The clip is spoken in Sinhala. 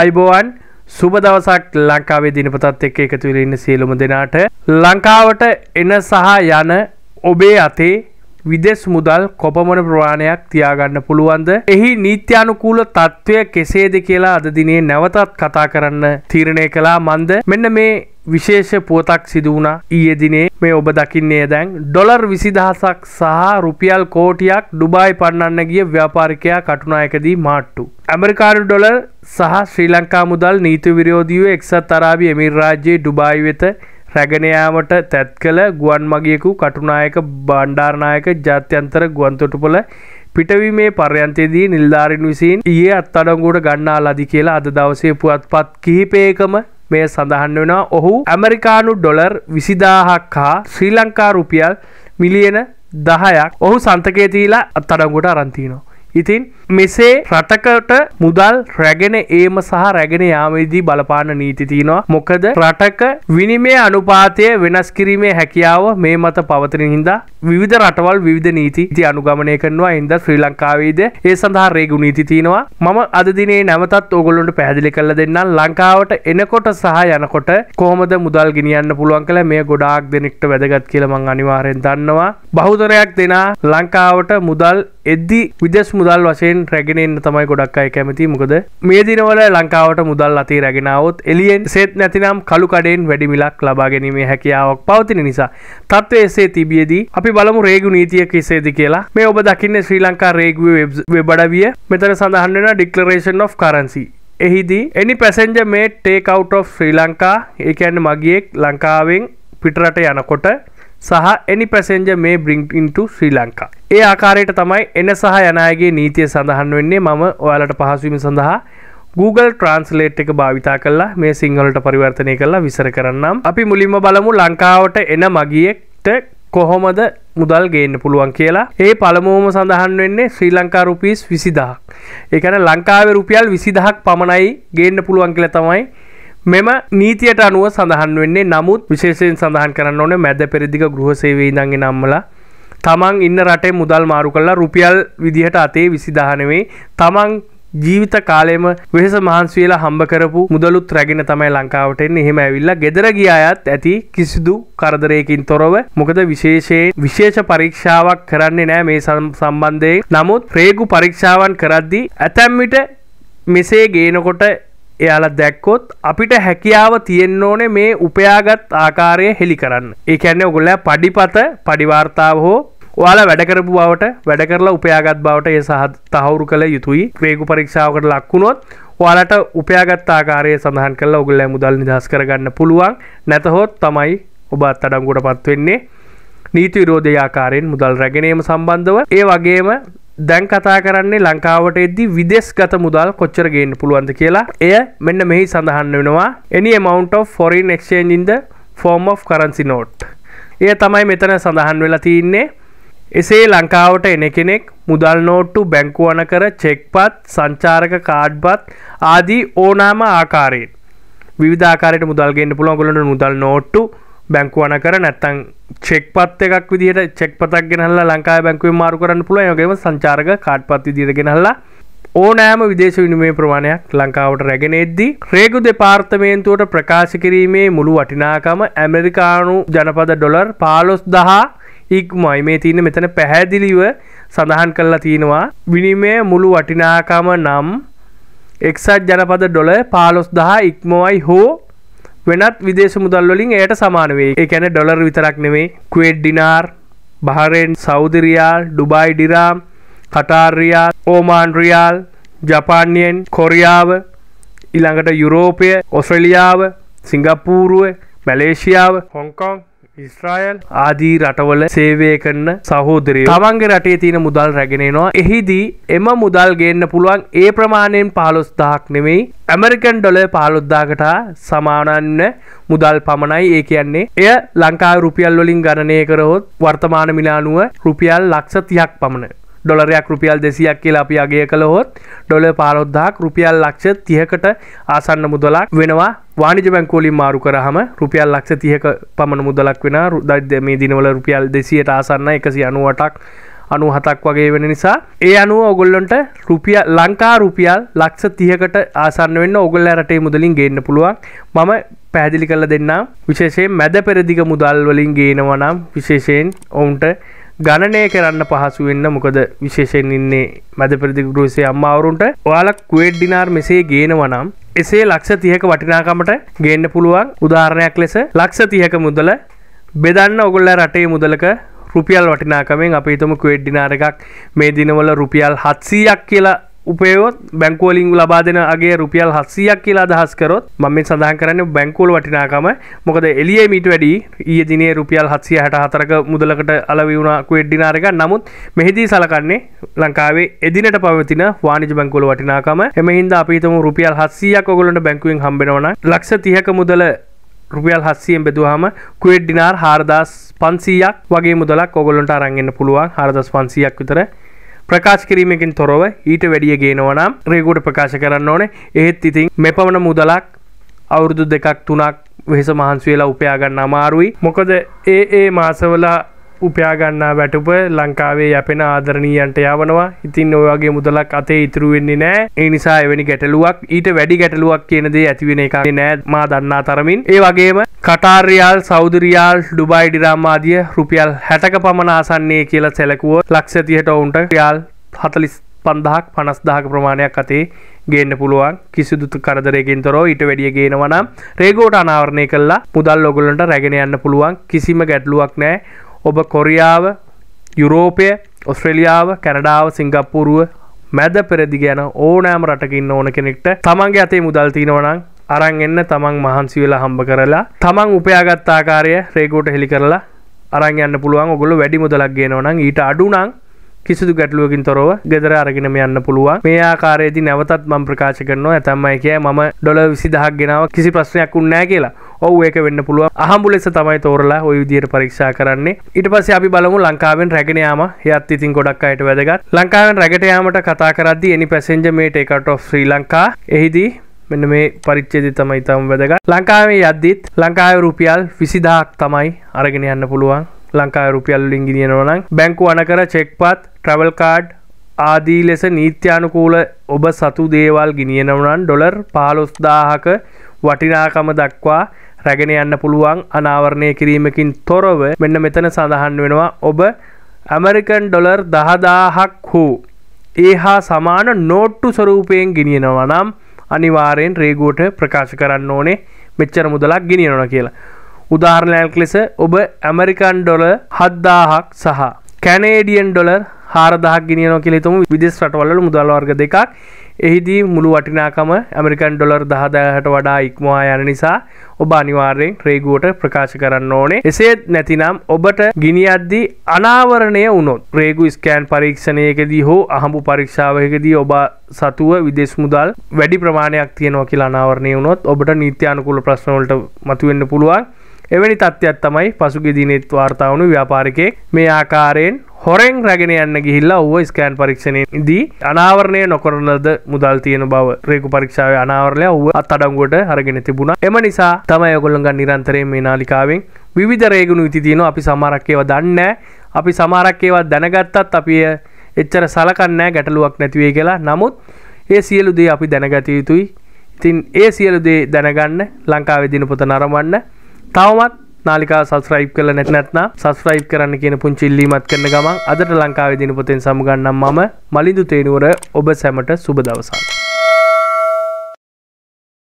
අයිබෝවන් සුබ දවසක් ලංකාවේ දිනපතත් එක්ක එකතු වෙලා ඉන්න සියලුම දෙනාට ලංකාවට එන සහ යන ඔබේ අතේ විදෙස් මුදල් කොපමණ ප්‍රමාණයක් තියාගන්න පුළුවන්ද එහි නීත්‍යානුකූල තත්ත්වය කෙසේද කියලා අද දිනේ නැවතත් කතා කරන්න තීරණය කළා මන්ද මෙන්න මේ විශේෂ පුවතක් සිදු වුණා ඊයේ දිනේ මේ ඔබ දකින්නේ දැන් ඩොලර් 20000ක් සහ රුපියල් කෝටියක් ඩුබායි පන්නන්න ගිය ව්‍යාපාරිකයා කටුනායකදී මාට්ටු. ඇමරිකානු ඩොලර් සහ ශ්‍රී ලංකා මුදල් නීති විරෝධීව එක්සත් අරාබි එමිර් රාජ්‍යයේ ඩුබායි වෙත රැගෙන යාමට තැත් කළ ගුවන් මගියෙකු කටුනායක බණ්ඩාරනායක ජාත්‍යන්තර ගුවන්තොටුපළ පිටවීමේ පර්යන්තයේදී නිල්ධාරින් විසින් ඊයේ අත්අඩංගුවට ගන්නා ලදි කියලා අද දවසේ පුවත්පත් කිහිපයකම මේ සඳහන් වෙනවා ඔහු ඇමරිකානු ඩොලර් විසිදාහක් හා ශ්‍රී ලංකා රුපියල් මිලියන දහයක් ඔහු සන්තකේ තීලා අත්තඩංගුට අරන්තිනවා. ඉතින් මෙසේ රටකට මුදල් රැගෙන ඒම සහ රැගෙන යාමේදී බලපාන නීති තියෙනවා. මොකද රටක විනිමය අනුපාතය වෙනස් කිරීමේ හැකියාව මේ මත පවතින හින්දා විවිධ රටවල් විවිධ නීති ඉති අනුගමනය කරනවා. හින්දා ශ්‍රී ලංකාවේද ඒ සඳහා රේගු නීති තියෙනවා. මම අද දිනේ නැවතත් ඕගොල්ලන්ට පැහැදිලි කරලා දෙන්නම් ලංකාවට එනකොට සහ යනකොට කොහොමද මුදල් ගෙනියන්න පුළුවන් කියලා මේ ගොඩාක් දෙනෙක්ට වැදගත් කියලා මම අනිවාර්යෙන් දන්නවා. බහුතරයක් දෙනා ලංකාවට මුදල් එද්දි විදෙස් මුදල් වශයෙන් රැගෙනෙන් තමයි ගොඩක් අය කැමති මොකද මේ දිනවල ලංකාවට මුදල් අති රැගෙනාවත් එලියෙන් සෙත් නැතිනම් කළුකඩෙන් වැඩිමිලක් ලබා ගැනීමේ හැකියාවක් පවතින නිසා තත්ත්වය එසේ තිබියදී අපි බලමු රේගු නීතිය කෙසේද කියලා මේ ඔබ දකින්න ශ්‍රී ලංකා රේගුවේ වෙබඩවිය මෙතන සඳහන් වෙන ඩික්ලරේෂන් of කරන්සි එහිදී එනි පැසෙන්ජ මේ ටේකව් of ශ්‍රී ලංකා ඒකැන්න මගියෙක් ලංකාවෙන් පිටරට යනකොට සහ එනි පැසෙන්ජ මේ බ්‍රිංටින්ටු ශ්‍රී ලංකා. ඒ ආකාරයට තමයි එන සහ යනයගේ නීතිය සඳහන් වෙන්නේ මම ඔයාලට පහසුවීම සඳහා Google ට්‍රන්ස්ලේට් එක භාවිතා කල්ලා මේ සිංහලට පරිවර්තනය කල්ලා විසර කරන්නම් අපි මුලින්ම බලමු ලංකාවට එන මගියෙක්ට කොහොමද මුදල් ගේන්න පුළුවන් කියලා ඒ පළමුවම සඳහන් වෙන්නේ ශ්‍රී ලංකා රුපීස් විසිදහක් ඒකන ලංකාවේ රුපියල් විසිදහක් පමණයි ගේන්න පුළුවන් කියලා තමයි මෙම නීතියට අනුව සඳහන් වෙන්නේ නමුත් විශේෂයෙන් සඳහන් කරන්න ඕනේ මැද පෙරදිග ගෘහසේවී ඉඳන් එන අම්මලා තමන් ඉන්න රටේ මුදල් මාරු කරලා රුපියල් විදිහට අතේ 20000 නෙවෙයි තමන් ජීවිත කාලෙම වෙහෙස මහන්සි වෙලා හම්බ කරපු මුදලුත් රැගෙන තමයි ලංකාවට එන්නේ. එහෙම ඇවිල්ලා gedara ගියායත් ඇති කිසිදු කරදරයකින් තොරව. මොකද විශේෂයෙන් විශේෂ පරීක්ෂාවක් කරන්නේ නැහැ මේ සම්බන්ධයෙන්. නමුත් රේගු පරීක්ෂාවන් කරද්දී ඇතැම් විට මෙසේ ගේනකොට එයාල දැක්කොත් අපිට හැකියාව තියෙන්න ඕනේ මේ උපයාගත් ආකාරය හෙළි කරන්න. ඒ කියන්නේ ඔගොල්ලෝ පඩිපත, පඩිවාර්තාව හෝ ඔයාලා වැඩ කරපු බවට, වැඩ කරලා උපයාගත් බවට ඒ සහ තහවුරු කළ යුතුයි. ක්‍රේගු පරීක්ෂාවකට ලක් වුණොත් ඔයාලට උපයාගත් ආකාරය සඳහන් කරලා ඔගොල්ලෝ මුදල් නිදහස් කරගන්න පුළුවන්. නැතහොත් තමයි ඔබ අත්අඩංගුවටපත් වෙන්නේ. නීති විරෝධී ආකාරයෙන් මුදල් රැගෙන යෑම සම්බන්ධව ඒ වගේම දැන් කතා කරන්නේ ලංකාවට එද්දි විදේශගත මුදල් කොච්චර ගේන්න පුළුවන්ද කියලා එය මෙන්න මෙහි සඳහන් වෙනවා any amount of foreign exchange in the form of currency note. එය තමයි මෙතන සඳහන් වෙලා තින්නේ. එසේ ලංකාවට එන කෙනෙක් මුදල් නෝට්ටු බැංකුවන කර චෙක්පත් සංචාරක කාඩ්පත් ආදී ඕනෑම ආකාරයෙන් විවිධ ආකාරයට මුදල් ගේන්න පුළුවන් ඔයගොල්ලන්ට මුදල් නෝට්ටු බැංකුවන කර නැත්තං චෙක් පත් එකක් විදිට චෙක් පතක් ගෙනහල්ලා ලංකා බැංකුවේ මාරු කරන්න පුළුව යගේම සංචාරක කාඩ් පත් දිරගෙනහල්ලා ඕනෑම විදේශ විනිමේ ප්‍රමාණයක් ලංකාවට රැගෙන එද්දී රේගු දෙපාර්තමේන්තුවට ප්‍රකාශ කිරීමේ මුළු වටිනාකම ඇමරිකානු ජනපද ඩොලර් පාලොස් දහා ඉක්මයි මේ තියන මෙතන පැහැදිලිව සඳහන් කරලා තියෙනවා විනිමය මුළු වටිනාකම නම් එක්සත් ජනපද ඩොල පාලොස් දහා ඉක්මවයි හෝ වෙනත් විදේශ මුදල් වලින් එයට සමාන වෙයි. ඒ කියන්නේ ඩොලර් විතරක් නෙමෙයි. Kuwait dinar, Bahrain Saudi riyal, Dubai dirham, Qatar riyal, Oman riyal, Japan yen, කොරියාව, ඊළඟට යුරෝපය, ඔස්ට්‍රේලියාව, සිංගප්පූරුව, මැලේසියාව, හොංකොං ඉස්්‍රායල් ආදී රටවල සේවය කරන සහෝදරය තමන්ගේ රටේ තියෙන මුදල් රැගෙනෙනවා එහිදී එම මුදල් ගන්න පුළුවන් ඒ ප්‍රමාණයෙන් පහලොස්දාහක් නෙමෙයි ඇමරිකන් ඩොල පහලොද්දාකට සමානන්න මුදල් පමණයි ඒ කියන්නේ එය ලංකා රුපියල් වලින් ගණනය කරහොත් වර්තමාන මිලානුව රුපියල් ලක්ෂ තියක් පමණ ඩොලරයක් රුපියල් දෙසියක් කියලා අපි අගේ කළහොත් ඩොල පාරොද්දාක් රුපියල් ලක්ෂ තියකට ආසන්න මුදලක් වෙනවා වානිජ බැංකෝලින් මාරු කරහම රුපියල් ලක්ෂ තියක පමණ මුදලක් වෙන රුදද මේ දිනවල රුපියල් දෙසියට ආසන්න එකසි අනුවටක් අනු හතක් වගේ වෙන නිසා ඒ අනුව ඔගොල්ලොන්ට රුපිය ලංකා රුපියල් ලක්ෂ තියකට ආසන්න වෙන්න ඔගොල්ල රටේ මුදලින් ගේන්න පුළුවන් මම පැහැදිලි කල දෙන්නම් විශේෂයෙන් මැද පෙරදිග මුදල් වලින් ගේනවනම් විශේෂයෙන් ඔවුන්ට ගණනය කරන්න පහසු වෙන්න මොකද විශේෂයෙන් ඉන්නේ මැද පෙරදි ගෘහසේ අම්මාවරුන්ට ඔයාලා කුවේට් ඩිනාර් මෙසේ ගේනවනම් එසේ ලක්ෂ 30ක වටිනාකමට ගේන්න පුළුවන් උදාහරණයක් ලෙස ලක්ෂ 30ක මුදල බෙදන්න ඔයගොල්ලෝ රටේ මුදලක රුපියල් වටිනාකමෙන් අපි හිතමු කුවේට් ඩිනාර් එකක් මේ දිනවල රුපියල් 700ක් කියලා උපයෝත් බැංකෝලින් ලබා දෙන අගේ රුපියල් හස්සියක් කියලා අදහස් කරොත් මම මේ සඳහන් කරන්නේ බැංකෝල් වටිනාකම මොකද එළියේ මීට වැඩි ඊයේ දිනේ රුපියල් 764ක මුදලකට අලවි වුණා කුවෙට් ඩිනාර එක නමුත් මෙහිදී සලකන්නේ ලංකාවේ එදිනට පවතින වාණිජ බැංකුවල වටිනාකම එමෙ හින්දා අපි හිතමු රුපියල් 700ක් ඔයගොල්ලන්ට බැංකුවෙන් හම්බෙනවා නම් ලක්ෂ 30ක මුදල රුපියල් හස්සියෙන් බෙදුවහම කුවෙට් ඩිනාර් 4500ක් වගේ මුදලක් ඔයගොල්ලන්ට අරන් එන්න පුළුවන් 4500ක් විතර ප්‍රකාශ කිරීමකින් තොරව ඊට වැඩිය ගේනවනම් රේගුට ප්‍රකාශ කරන්න ඕනේ එහෙත් ඉතින් මෙපමණ මුදලක් අවුරුදු දෙකක් තුනක් වෙහෙස මහන්සුවෙලා උපයාගන්න අමාරුයි මොකද ඒ ඒ මාසවලා උපයාගන්නා වැටුප ලංකාවේ යැපෙන ආදරණීයන්ට යවනවා ඉතින් ඔයගේ මුදලක් අතේ ඉතුරු වෙන්නේ නෑ ඒ නිසා එවැනි ගැටලුවක් ඊට වැඩි ගැටලුවක් කියනදේ ඇතිවෙන එක නෑ මා දන්නා තරමින් ඒ වගේම කටාර්යාල් සෞදුරියාල් ඩුබයි ඩිරාමාදිය රුපියල් හැටක පමණ ආසන්නේ කියලා සැලකුව ලක්ෂ තිහට ඔවුන්ට රියල් හතලිස් පන්දහක් පනස්දාහක ප්‍රමාණයක් අතේ ගේන්න පුළුවන් කිසිදුතු කරදරයකින් තොරෝ ඊට වැඩිය ගේනවනම් රේගෝට අනාවරණය කල්ලා මුදල් ලොගලන්ට රැගෙන යන්න පුළුවන් කිසිම ගැටලුවක් නෑ ඔබ කොරියාව යුරෝපය ඔස්ට්‍රෙලියාව කැනඩාව සිංගප්පුරුව මැද පෙරදි ගැන ඕනෑම රටකින්න ඕන කෙනෙක්ට තමන්ගේ අතේ මුදල් තියෙනවනම් අරන් එන්න තමන් මහන්සි වෙලා හම්බ කරලා තමන් උපයාගත් ආකාරය රේගෝට හෙලි කරලා අරන් යන්න පුළුවන් ඔගොල්ලෝ වැඩි මුදලක් ගේනවනම් ඊට අඩු නම් කිසිදු ගැටලුවකින් තොරව ගෙදර අරගෙනම යන්න පුළුවන් මේ ආකාරයේදී නැවතත් මම ප්‍රකාශ කරනවා ඇතම්මයි කිය මම ඩොලර් 20000ක් ගෙනාව කිසි ප්‍රශ්නයක් උන්නේ නැහැ කියලා ඔව ඒක වෙන්න පුළුව අහම්බු ලෙස තමයි තෝරලා ඔය විදියට පරීක්ෂා කරන්නේ ඊට පස්සේ අපි බලමු ලංකාවෙන් රැගෙන යාම යත් ඉතින් ගොඩක් අයට වැදගත් ලංකාවෙන් රැගෙන යාමට කතා කරද්දී any passenger may take out of Sri Lanka එහිදී මෙන්න මේ පරිච්චේදි තමයි තම වැදග ලංකාවේ යද්දිත් ලංකාව රුපියල් විසිදාක් තමයි අරගෙන යන්න පුළුවන් ලංකා රුපියල් ලිංගිනියනවනම් බැංකු අනකර චෙක්පත් ට්‍රවල් කාඩ් ආදී ලෙස නීත්‍යානුකූල ඔබ සතු දේවල් ගිනියනවනන් ඩොලර් පාලොස්දාහක වටිනාකම දක්වා රැගෙන යන්න පුළුවන් අනාවරණය කිරීමකින් තොරව මෙන්න මෙතන සඳහන් වෙනවා ඔබ ඇමරිකන් ඩොලර් දහදාහක් හෝ ඒ හා සමාන නෝට්ටු ස්වරූපයෙන් ගෙනියනවා නම් අනිවාරයෙන් රේගෝට ප්‍රකාශ කරන්න ඕනේ මෙච්චර මුදලක් ගෙනියනොන කියලා. උදාහරණයක් ලෙස ඔබ ඇමරිකන් ඩොල හද්දාහක් සහ කැනේඩියන් ඩොලර් හාරදහක් ගෙනියනෝ කෙලෙතුම විදෙස් රටවල්ල මුදල් වර්ග දෙකක් එහිදී මුළු වටිනාකම ඇමරිකන් ඩොලර් දහදාහට වඩා ඉක්මවා යන නිසා ඔබ අනිවාර්යෙන් රේගුවට ප්‍රකාශ කරන්න ඕනේ එසේත් නැතිනම් ඔබට ගිනියද්දී අනාවරණය වුණොත් රේගු ස්කෑන් පරීක්ෂණයකදී හෝ අහඹු පරීක්ෂාවකදී ඔබ සතුව විදෙස් මුදල් වැඩි ප්‍රමාණයක් තියෙනවා කියලා අනාවරණය වුණොත් ඔබට නීත්‍යානුකූල ප්‍රශ්නවලට මතුවෙන්න පුළුවන් එවැනි තත්ත්වයක් තමයි පසුගිය දිනෙත් වාර්තා වුණු ව්‍යාපාරිකයෙක් මේ ආකාරයෙන් හොරෙන් රැගෙන යන්න ගිහිල්ලා ඌව ස්කෑන් පරීක්ෂණයේදී අනාවරණය නොකරන ලද මුදල් තියෙන බව රේගු පරීක්ෂාවේ අනාවරණය ඌව අත්අඩංගුවට අරගෙන තිබුණා. එම නිසා තමයි ඔයගොල්ලෝ ගන්න නිරන්තරයෙන් මේ නාලිකාවෙන් විවිධ රේගුණු ඉති තියෙනවා. අපි සමහරක් ඒවා දන්නේ නැහැ. අපි සමහරක් ඒවා දැනගත්තත් අපි එච්චර සලකන්නේ නැහැ ගැටලුවක් නැති වෙයි කියලා. නමුත් ඒ සියලු දේ අපි දැනගත යුතුයි. ඉතින් ඒ සියලු දේ දැනගන්න ලංකාවේ දිනපොත නරඹන්න තවමත් නාලිකා සස්්‍රයිප් කල නැත්නැත්න සස්්‍රයිප් කරන්න කියන පුංචි ඉල්ලීමත් කරන ගමන් අදට ලංකාවේ දිනපොතෙන් සමුගන්නම් මම මලින්දු තේනුවර ඔබ සැමට සුබ දවසක්.